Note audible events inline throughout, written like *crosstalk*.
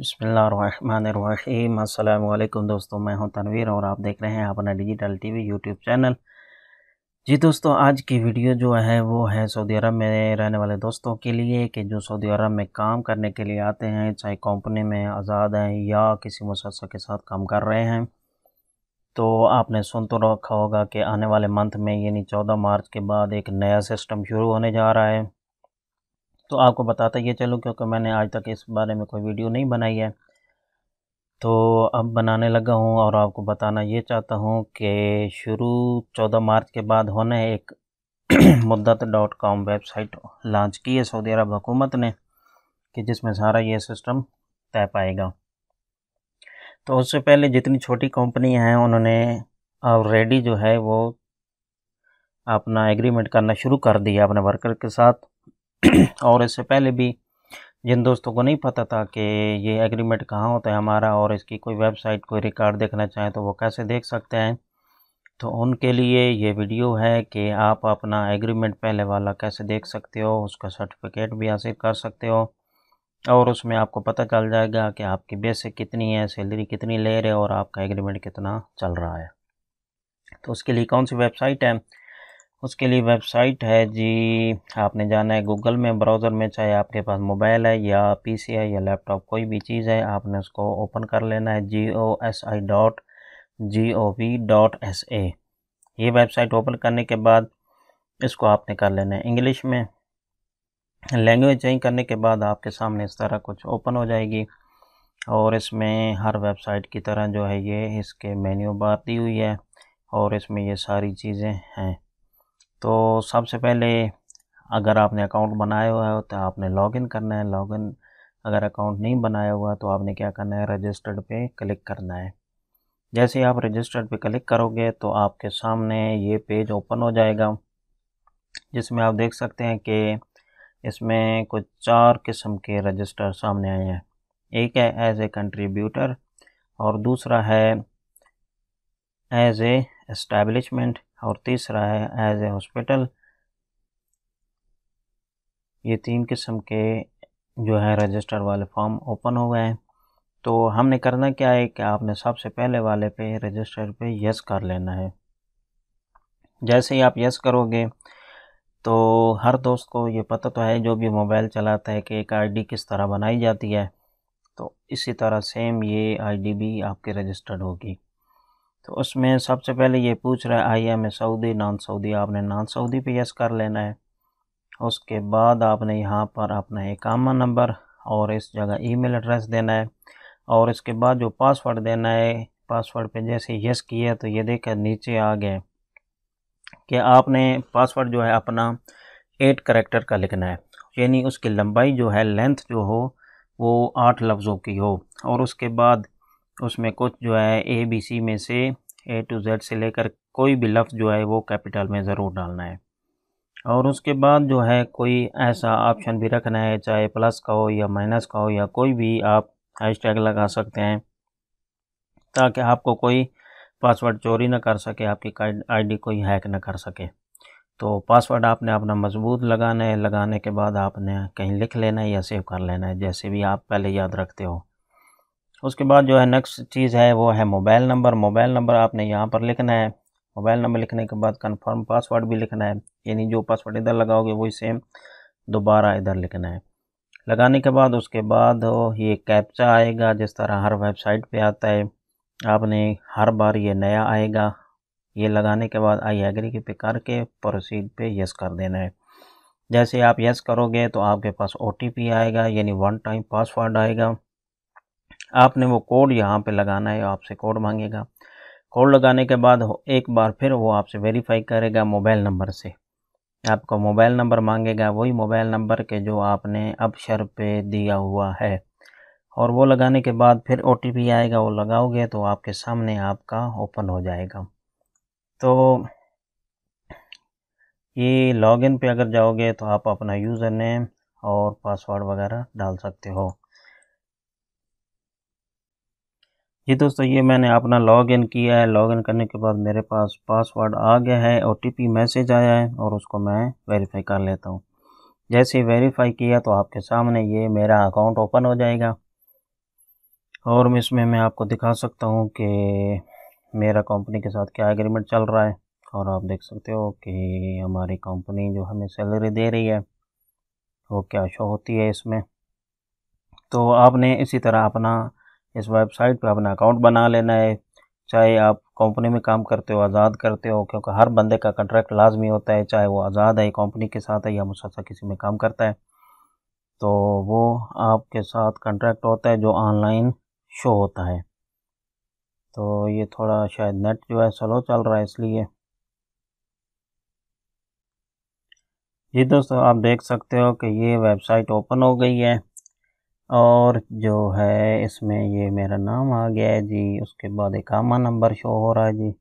बसमीम अल्लाम दोस्तों मैं हूं तनवीर और आप देख रहे हैं अपना डिजिटल टीवी यूट्यूब चैनल जी दोस्तों आज की वीडियो जो है वो है सऊदी अरब में रहने वाले दोस्तों के लिए कि जो सऊदी अरब में काम करने के लिए आते हैं चाहे कंपनी में आज़ाद हैं या किसी मुसलसल के साथ काम कर रहे हैं तो आपने सुन तो रखा होगा कि आने वाले मंथ में यानी चौदह मार्च के बाद एक नया सिस्टम शुरू होने जा रहा है तो आपको बताता ये चलूँ क्योंकि मैंने आज तक इस बारे में कोई वीडियो नहीं बनाई है तो अब बनाने लगा हूँ और आपको बताना ये चाहता हूँ कि शुरू चौदह मार्च के बाद होने एक *clears throat* मुद्दत डॉट कॉम वेबसाइट लॉन्च की है सऊदी अरब हुकूमत ने कि जिसमें सारा ये सिस्टम तय पाएगा तो उससे पहले जितनी छोटी कंपनी हैं उन्होंने ऑलरेडी जो है वो अपना एग्रीमेंट करना शुरू कर दिया अपने वर्कर के साथ *clears throat* और इससे पहले भी जिन दोस्तों को नहीं पता था कि ये एग्रीमेंट कहाँ होता है हमारा और इसकी कोई वेबसाइट कोई रिकॉर्ड देखना चाहें तो वो कैसे देख सकते हैं तो उनके लिए ये वीडियो है कि आप अपना एग्रीमेंट पहले वाला कैसे देख सकते हो उसका सर्टिफिकेट भी हासिल कर सकते हो और उसमें आपको पता चल जाएगा कि आपकी बेसिक कितनी है सैलरी कितनी ले रहे हो और आपका एग्रीमेंट कितना चल रहा है तो उसके लिए कौन सी वेबसाइट है उसके लिए वेबसाइट है जी आपने जाना है गूगल में ब्राउज़र में चाहे आपके पास मोबाइल है या पीसी है या लैपटॉप कोई भी चीज़ है आपने उसको ओपन कर लेना है G O S I dot G O V dot S A ये वेबसाइट ओपन करने के बाद इसको आपने कर लेना है इंग्लिश में लैंग्वेज चेंज करने के बाद आपके सामने इस तरह कुछ ओपन हो जाएगी और इसमें हर वेबसाइट की तरह जो है ये इसके मेन्यू बार दी हुई है और इसमें ये सारी चीज़ें हैं तो सबसे पहले अगर आपने अकाउंट बनाया हुआ है तो आपने लॉगिन करना है लॉगिन अगर अकाउंट नहीं बनाया हुआ तो आपने क्या करना है रजिस्टर्ड पे क्लिक करना है जैसे आप रजिस्टर्ड पे क्लिक करोगे तो आपके सामने ये पेज ओपन हो जाएगा जिसमें आप देख सकते हैं कि इसमें कुछ चार किस्म के रजिस्टर सामने आए हैं एक है एज ए कंट्रीब्यूटर और दूसरा है एज ए और तीसरा है एज ए हॉस्पिटल ये तीन किस्म के जो है रजिस्टर वाले फॉर्म ओपन हो गए हैं तो हमने करना क्या है कि आपने सबसे पहले वाले पे रजिस्टर पे यस कर लेना है जैसे ही आप यस करोगे तो हर दोस्त को ये पता तो है जो भी मोबाइल चलाता है कि एक आईडी किस तरह बनाई जाती है तो इसी तरह सेम ये आईडी भी आपके रजिस्टर्ड होगी तो उसमें सबसे पहले ये पूछ रहा है I am a Saudi non Saudi आपने नॉन सऊदी पे यस कर लेना है उसके बाद आपने यहाँ पर अपना एकामा नंबर और इस जगह ईमेल एड्रेस देना है और इसके बाद जो पासवर्ड देना है पासवर्ड पे जैसे यस किया तो ये देखकर नीचे आ गए कि आपने पासवर्ड जो है अपना एट करेक्टर का लिखना है यानी उसकी लंबाई जो है लेंथ जो हो वो आठ लफ्ज़ों की हो और उसके बाद उसमें कुछ जो है ए बी सी में से ए टू जेड से लेकर कोई भी लफ्ज़ जो है वो कैपिटल में ज़रूर डालना है और उसके बाद जो है कोई ऐसा ऑप्शन भी रखना है चाहे प्लस का हो या माइनस का हो या कोई भी आप हैश टैग लगा सकते हैं ताकि आपको कोई पासवर्ड चोरी ना कर सके आपकी आईडी कोई हैक ना कर सके तो पासवर्ड आपने अपना मजबूत लगाना है लगाने के बाद आपने कहीं लिख लेना है या सेव कर लेना है जैसे भी आप पहले याद रखते हो उसके बाद जो है नेक्स्ट चीज़ है वो है मोबाइल नंबर मोबाइल नंबर आपने यहाँ पर लिखना है मोबाइल नंबर लिखने के बाद कन्फर्म पासवर्ड भी लिखना है यानी जो पासवर्ड इधर लगाओगे वही सेम दोबारा इधर लिखना है लगाने के बाद उसके बाद ये कैप्चा आएगा जिस तरह हर वेबसाइट पे आता है आपने हर बार ये नया आएगा ये लगाने के बाद आई एग्री के पे करके प्रोसीड पे यस कर देना है जैसे आप यस करोगे तो आपके पास ओ आएगा यानी वन टाइम पासवर्ड आएगा आपने वो कोड यहाँ पे लगाना है आपसे कोड मांगेगा कोड लगाने के बाद एक बार फिर वो आपसे वेरीफाई करेगा मोबाइल नंबर से आपका मोबाइल नंबर मांगेगा वही मोबाइल नंबर के जो आपने अपशर पे दिया हुआ है और वो लगाने के बाद फिर ओ आएगा वो लगाओगे तो आपके सामने आपका ओपन हो जाएगा तो ये लॉगिन पे अगर जाओगे तो आप अपना यूज़र नेम और पासवर्ड वगैरह डाल सकते हो जी दोस्तों ये मैंने अपना लॉग इन किया है लॉग इन करने के बाद मेरे पास पासवर्ड आ गया है ओ मैसेज आया है और उसको मैं वेरीफाई कर लेता हूँ जैसे वेरीफाई किया तो आपके सामने ये मेरा अकाउंट ओपन हो जाएगा और इसमें मैं आपको दिखा सकता हूँ कि मेरा कंपनी के साथ क्या एग्रीमेंट चल रहा है और आप देख सकते हो कि हमारी कंपनी जो हमें सैलरी दे रही है वो क्या शो होती है इसमें तो आपने इसी तरह अपना इस वेबसाइट पर अपना अकाउंट बना लेना है चाहे आप कंपनी में काम करते हो आज़ाद करते हो क्योंकि हर बंदे का कंट्रैक्ट लाजमी होता है चाहे वो आज़ाद है कंपनी के साथ है या मुसलसा किसी में काम करता है तो वो आपके साथ कंट्रैक्ट होता है जो ऑनलाइन शो होता है तो ये थोड़ा शायद नेट जो है स्लो चल रहा है इसलिए जी दोस्तों आप देख सकते हो कि ये वेबसाइट ओपन हो गई है और जो है इसमें ये मेरा नाम आ गया है जी उसके बाद एक आमा नंबर शो हो रहा है जी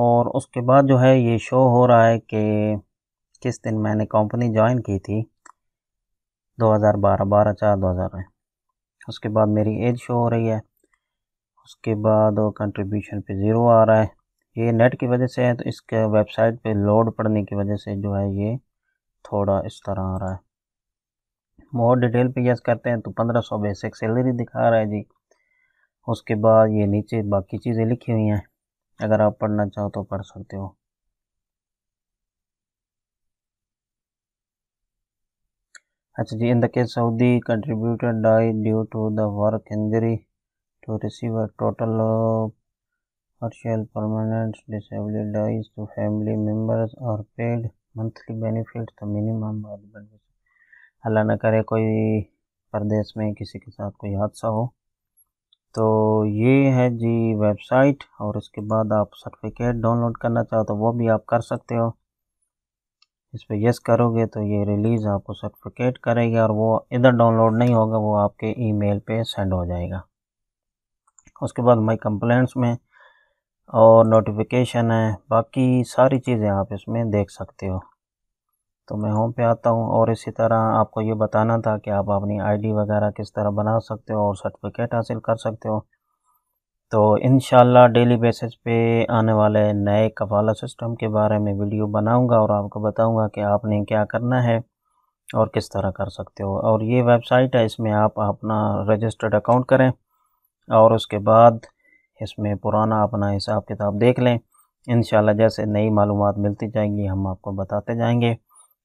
और उसके बाद जो है ये शो हो रहा है कि किस दिन मैंने कंपनी ज्वाइन की थी 2012 बारह बारह चार दो हज़ार उसके बाद मेरी एज शो हो रही है उसके बाद कंट्रीब्यूशन पे ज़ीरो आ रहा है ये नेट की वजह से है तो इसके वेबसाइट पे लोड पड़ने की वजह से जो है ये थोड़ा इस तरह आ रहा है मोर डिटेल पे यस करते हैं तो पंद्रह सौ बेसिक सैलरी दिखा रहा है जी उसके बाद ये नीचे बाकी चीज़ें लिखी हुई हैं अगर आप पढ़ना चाहो तो पढ़ सकते हो अच्छा जी in the case Saudi contributor die due to the work injury to receive a total of partial permanent disability dies to family members are paid monthly benefits the minimum or benefits अल्लाह न करे कोई प्रदेश में किसी के साथ कोई हादसा हो तो ये है जी वेबसाइट और इसके बाद आप सर्टिफिकेट डाउनलोड करना चाहो तो वो भी आप कर सकते हो इस पर यस करोगे तो ये रिलीज़ आपको सर्टिफिकेट करेगी और वो इधर डाउनलोड नहीं होगा वो आपके ईमेल पे सेंड हो जाएगा उसके बाद माय कंप्लेंट्स में और नोटिफिकेशन है बाकी सारी चीज़ें आप इसमें देख सकते हो तो मैं होम पे आता हूँ और इसी तरह आपको ये बताना था कि आप अपनी आईडी वगैरह किस तरह बना सकते हो और सर्टिफिकेट हासिल कर सकते हो तो इन डेली बेसिस पे आने वाले नए कफाला सिस्टम के बारे में वीडियो बनाऊंगा और आपको बताऊंगा कि आपने क्या करना है और किस तरह कर सकते हो और ये वेबसाइट है इसमें आप अपना रजिस्टर्ड अकाउंट करें और उसके बाद इसमें पुराना अपना हिसाब किताब देख लें इन जैसे नई मालूम मिलती जाएंगी हम आपको बताते जाएँगे